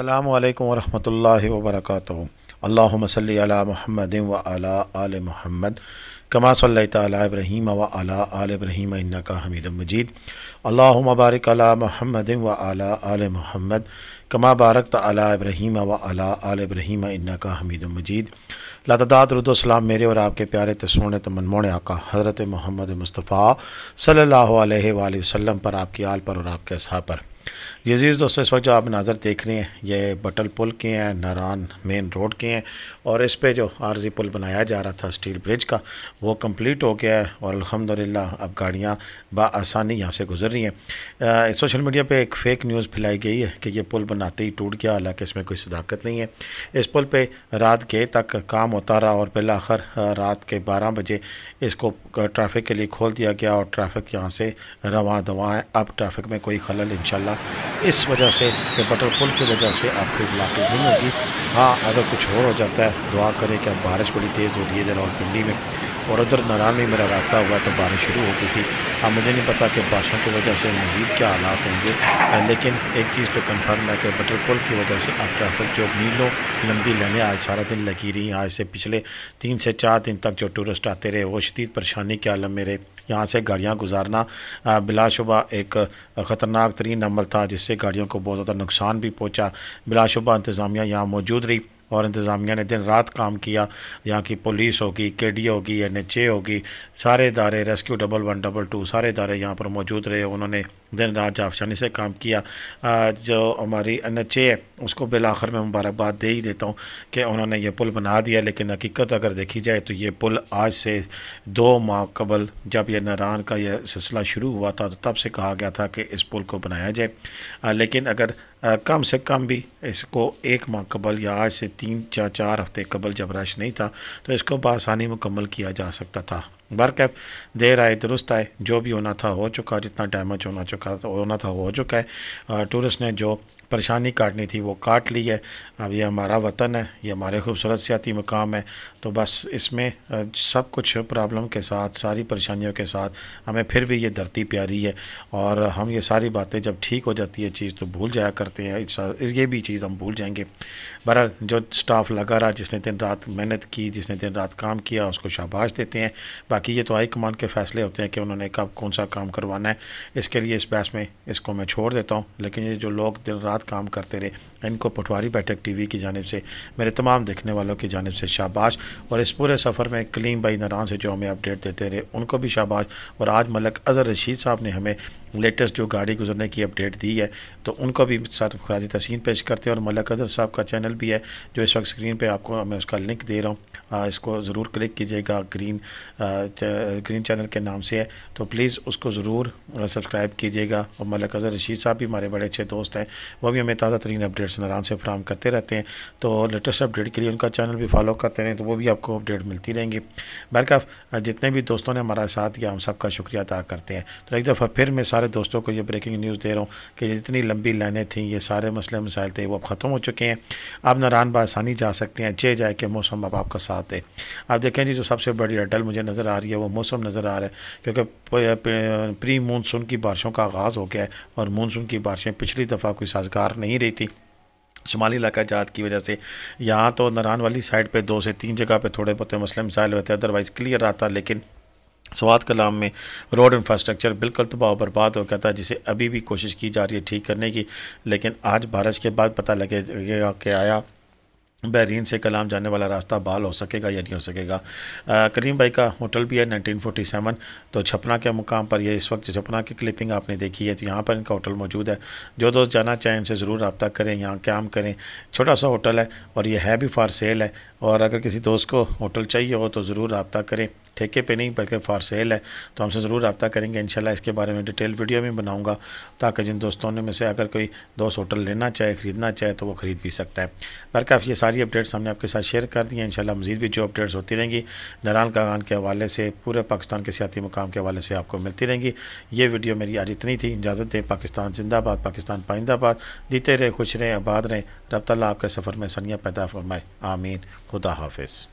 अल्लाम वरहमल वबरक अल्लाम महमद व अला आल महमद कमा सल तब्राहीम व अला आल इब्राहीम का हमीद मजीद अल्लाम मबारक अला महमद व अला आल महमद कमा बारक तला इब्राहीम व अला आल इब्राहीम का हमीद मजीद लतदात रुदोसलाम मेरे और आपके प्यारे तस्मोन तमनमोन आका हज़रत महमद मुस्तफ़ा सल्ला वसम पर आपकी आल पर और आपके असहा पर यजीज़ दोस्तों इस वक्त जो आप नज़र देख रहे हैं ये बटल पुल के हैं नारान मेन रोड के हैं और इस पे जो आरजी पुल बनाया जा रहा था स्टील ब्रिज का वो कंप्लीट हो गया है और अल्हम्दुलिल्लाह अब गाड़ियाँ बसानी यहाँ से गुजर रही हैं सोशल मीडिया पे एक फ़ेक न्यूज़ फैलाई गई है कि ये पुल बनाते ही टूट गया हालांकि इसमें कोई सदाकत नहीं है इस पुल पर रात गए तक काम होता रहा और बिल आखिर रात के बारह बजे इसको ट्रैफिक के लिए खोल दिया गया और ट्रैफिक यहाँ से रवा दवा है अब ट्रैफिक में कोई खलल इनशा होना इस वजह से या बटर पुल की वजह से आपके इलाके नहीं होगी हाँ अगर कुछ और हो जाता है दुआ करें कि बारिश बड़ी तेज़ हो रही है जनावर पिंडी में और उधर नरान में मेरा रबता हुआ तो बारिश शुरू होती थी अब मुझे नहीं पता कि बारिशों की वजह से मज़ीद क्या हालात होंगे लेकिन एक चीज़ तो कन्फर्म है कि बटर पुल की वजह से अब ट्रैफिक जो मीलों लंबी लाइनें आज सारा दिन लगी रही आज से पिछले तीन से चार दिन तक जो टूरिस्ट आते रहे वो शदीद परेशानी के आलम में रहे यहाँ से गाड़ियाँ गुजारना बिलाशुबा एक ख़तरनाक तरीन अमल था जिससे गाड़ियों को बहुत ज़्यादा नुकसान भी पहुँचा बिलाशुबा इंतज़ामिया यहाँ मौजूद रही और इंतज़ामिया ने दिन रात काम किया यहाँ की पुलिस होगी के डी होगी एन एच ए होगी सारे इदारे rescue double one double two सारे इदारे यहाँ पर मौजूद रहे उन्होंने दिन रात जाफशानी से काम किया जो हमारी एन एच ए है उसको बिल आखिर में मुबारकबाद दे ही देता हूँ कि उन्होंने ये पुल बना दिया लेकिन हकीकत अगर देखी जाए तो ये पुल आज से दो माह कबल जब यह नारान का यह सिलसिला शुरू हुआ था तो तब से कहा गया था कि इस पुल को बनाया जाए लेकिन अगर कम से कम भी इसको एक माह कबल या आज से तीन या चार हफ्ते कबल जब रश नहीं था तो इसको बसानी मुकम्मल किया जा सकता था बरकैफ देर आए दुरुस्त आए जो भी होना था हो चुका जितना डैमेज होना चुका होना था हो चुका है टूरिस्ट ने जो परेशानी काटनी थी वो काट ली है अब ये हमारा वतन है ये हमारे खूबसूरत सियाती मकाम है तो बस इसमें सब कुछ प्रॉब्लम के साथ सारी परेशानियों के साथ हमें फिर भी ये धरती प्यारी है और हम ये सारी बातें जब ठीक हो जाती है चीज़ तो भूल जाया करते हैं ये भी चीज़ हम भूल जाएंगे बहरहाल जो स्टाफ लगा रहा जिसने दिन रात मेहनत की जिसने दिन रात काम किया उसको शाबाश देते हैं बाकी बाकी ये तो हाई कमांड के फैसले होते हैं कि उन्होंने कब कौन सा काम करवाना है इसके लिए इस बहस में इसको मैं छोड़ देता हूँ लेकिन ये जो लोग दिन रात काम करते रहे इनको पटवारी बैठक टीवी की जानब से मेरे तमाम देखने वालों की जानब से शाबाश और इस पूरे सफ़र में कलीम भाई नरान से जो हमें अपडेट देते रहे उनको भी शाबाश और आज मलक अज़हर रशीद साहब ने हमें लेटेस्ट जो गाड़ी गुजरने की अपडेट दी है तो उनको भी साथ खराज तहसीन पेश करते हैं और मल्ला कदर साहब का चैनल भी है जो इस वक्त स्क्रीन पर आपको मैं उसका लिंक दे रहा हूँ इसको ज़रूर क्लिक कीजिएगा ग्रीन ग्रीन चैनल के नाम से है तो प्लीज़ उसको ज़रूर सब्सक्राइब कीजिएगा और मल्ला कदर रशीद साहब भी हमारे बड़े अच्छे दोस्त हैं वो भी हमें ताज़ा तरीन अपडेट्स नाराम से फ्राहम करते रहते हैं तो लेटेस्ट अपडेट के लिए उनका चैनल भी फॉलो करते रहें तो वो भी आपको अपडेट मिलती रहेंगी बहरकाफ जितने भी दोस्तों ने हमारा साथ किया हम सबका शुक्रिया अदा करते हैं तो एक दफ़ा फिर मैं सारे सारे दोस्तों को ये ब्रेकिंग न्यूज़ दे रहा हूँ कि जितनी लंबी लाइनें थी ये सारे मसले मसाइल थे वो अब ख़त्म हो चुके हैं आप नारान बसानी जा सकते हैं जे जाए कि मौसम अब आपका साथ है आप देखें जी जो सबसे बड़ी अटल मुझे नज़र आ रही है वो मौसम नज़र आ रहा है क्योंकि प्री मानसून की बारिशों का आगाज़ हो गया है और मानसून की बारिशें पिछली दफ़ा कोई साजगार नहीं रही थी शुमाली इलाका जात की वजह से यहाँ तो नारान वाली साइड पे दो से तीन जगह पे थोड़े बहुत मसले मिसाइल हुए थे अदरवाइज़ क्लियर आता लेकिन सवाद कलाम में रोड इंफ्रास्ट्रक्चर बिल्कुल तबाह बर्बाद हो गया था जिसे अभी भी कोशिश की जा रही है ठीक करने की लेकिन आज बारिश के बाद पता लगेगा कि आया बहरीन से कलाम जाने वाला रास्ता बहाल हो सकेगा या नहीं हो सकेगा आ, करीम भाई का होटल भी है 1947 तो छपना के मुकाम पर यह इस वक्त छपना की क्लिपिंग आपने देखी है तो यहाँ पर इनका होटल मौजूद है जो दोस्त जाना चाहें इनसे ज़रूर रबता करें यहाँ काम करें छोटा सा होटल है और यह है भी फार सेल है और अगर किसी दोस्त को होटल चाहिए हो तो ज़रूर रबता करें ठेके पे नहीं बल्कि फॉर सेल है तो हमसे ज़रूर रबता करेंगे इन इसके बारे में डिटेल वीडियो भी बनाऊँगा ताकि जिन दोस्तों ने में से अगर कोई दोस्त होटल लेना चाहे ख़रीदना चाहे तो वो ख़रीद भी सकता है बरकाफ़ ये सारी अपडेट्स हमने आपके साथ शेयर कर दी हैं इन मज़ीद भी जो अपडेट्स होती रहेंगी नरान कागान के हवाले से पूरे पाकिस्तान के सियाती मुकाम के हवाले से आपको मिलती रहेंगी ये वीडियो मेरी आज इतनी थी इजाज़त दें पाकिस्तान जिंदाबाद पाकिस्तान पाइंदाबाद जीते रहे खुश रहें आबाद रहें रब रब्त आपके सफ़र में सनिया पैदा फरमाए आमीन खुदा हाफिज़